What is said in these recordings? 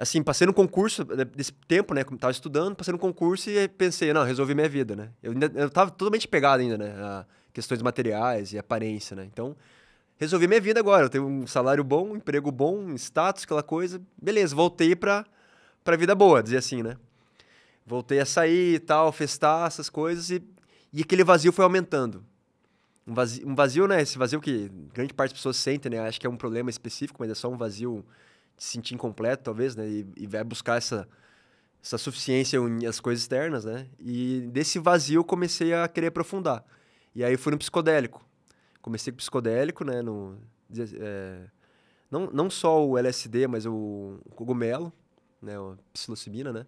assim, passei no concurso, eh, desse tempo, né, como tava estudando, passei no concurso e pensei, não, resolvi minha vida, né? Eu, eu tava totalmente pegado ainda, né, a questões materiais e aparência, né? Então, resolvi minha vida agora, eu tenho um salário bom, um emprego bom, um status, aquela coisa, beleza, voltei pra, pra vida boa, dizer assim, né? Voltei a sair e tal, festar, essas coisas, e, e aquele vazio foi aumentando. Um vazio, um vazio, né, esse vazio que grande parte das pessoas sentem, né, acho que é um problema específico, mas é só um vazio se sentir incompleto, talvez, né? E, e vai buscar essa, essa suficiência as coisas externas, né? E desse vazio eu comecei a querer aprofundar. E aí fui no psicodélico. Comecei com psicodélico, né? No, é, não, não só o LSD, mas o, o cogumelo, né? A psilocibina, né?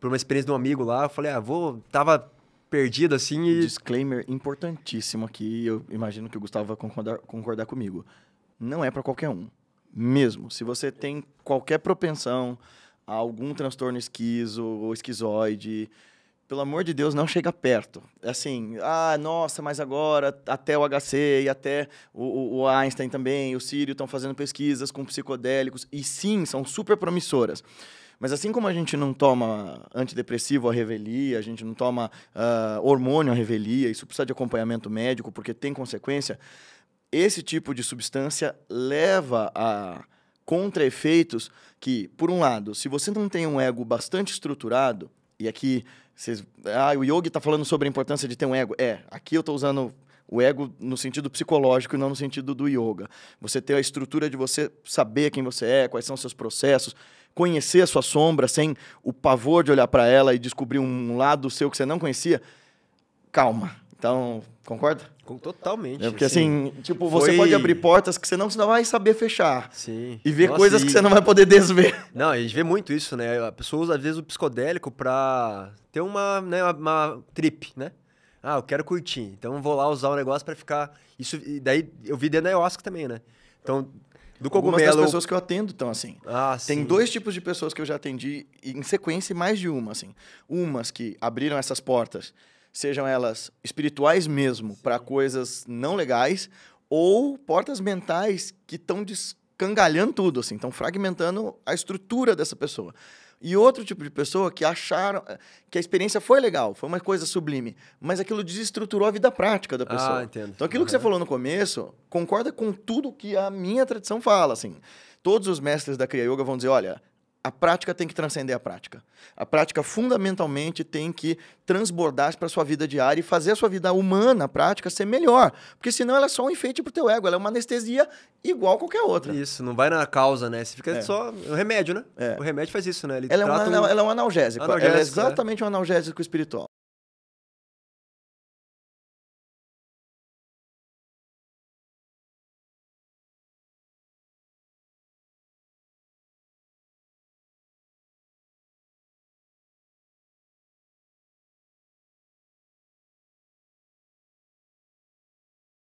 Por uma experiência de um amigo lá, eu falei, ah, vou... Tava perdido, assim, e... Disclaimer importantíssimo aqui, eu imagino que o Gustavo vai concordar, concordar comigo. Não é para qualquer um mesmo. Se você tem qualquer propensão a algum transtorno esquizo ou esquizoide, pelo amor de Deus, não chega perto. É assim, ah, nossa, mas agora até o HC e até o, o Einstein também, o Sírio estão fazendo pesquisas com psicodélicos, e sim, são super promissoras. Mas assim como a gente não toma antidepressivo à revelia, a gente não toma uh, hormônio à revelia, isso precisa de acompanhamento médico porque tem consequência, esse tipo de substância leva a contraefeitos que, por um lado, se você não tem um ego bastante estruturado, e aqui vocês, ah, o yogi está falando sobre a importância de ter um ego. É, aqui eu estou usando o ego no sentido psicológico e não no sentido do yoga. Você ter a estrutura de você saber quem você é, quais são seus processos, conhecer a sua sombra sem o pavor de olhar para ela e descobrir um lado seu que você não conhecia. Calma, então, concorda? Totalmente. É porque assim, tipo, você Foi... pode abrir portas que você não, não vai saber fechar. Sim. E ver Nossa, coisas e... que você não vai poder desver. Não, a gente vê muito isso, né? A pessoa usa, às vezes, o psicodélico pra ter uma, né, uma, uma trip, né? Ah, eu quero curtir. Então vou lá usar um negócio para ficar. Isso, e daí eu vi dentro da ayahuasca também, né? Então, do cogumelo. Algumas das pessoas que eu atendo estão assim. Ah, Tem sim. dois tipos de pessoas que eu já atendi em sequência e mais de uma, assim. Umas que abriram essas portas sejam elas espirituais mesmo, para coisas não legais, ou portas mentais que estão descangalhando tudo, assim, estão fragmentando a estrutura dessa pessoa. E outro tipo de pessoa que acharam eh, que a experiência foi legal, foi uma coisa sublime, mas aquilo desestruturou a vida prática da ah, pessoa. Ah, entendo. Então aquilo uhum. que você falou no começo concorda com tudo que a minha tradição fala, assim. Todos os mestres da Kriya Yoga vão dizer, olha, a prática tem que transcender a prática. A prática fundamentalmente tem que transbordar para a sua vida diária e fazer a sua vida humana, a prática, ser melhor. Porque senão ela é só um enfeite para o teu ego, ela é uma anestesia igual qualquer outra. Isso, não vai na causa, né? Você fica é. só. O remédio, né? É. O remédio faz isso, né? Ele ela, é um, um... ela é um analgésico. analgésico ela é né? exatamente né? um analgésico espiritual.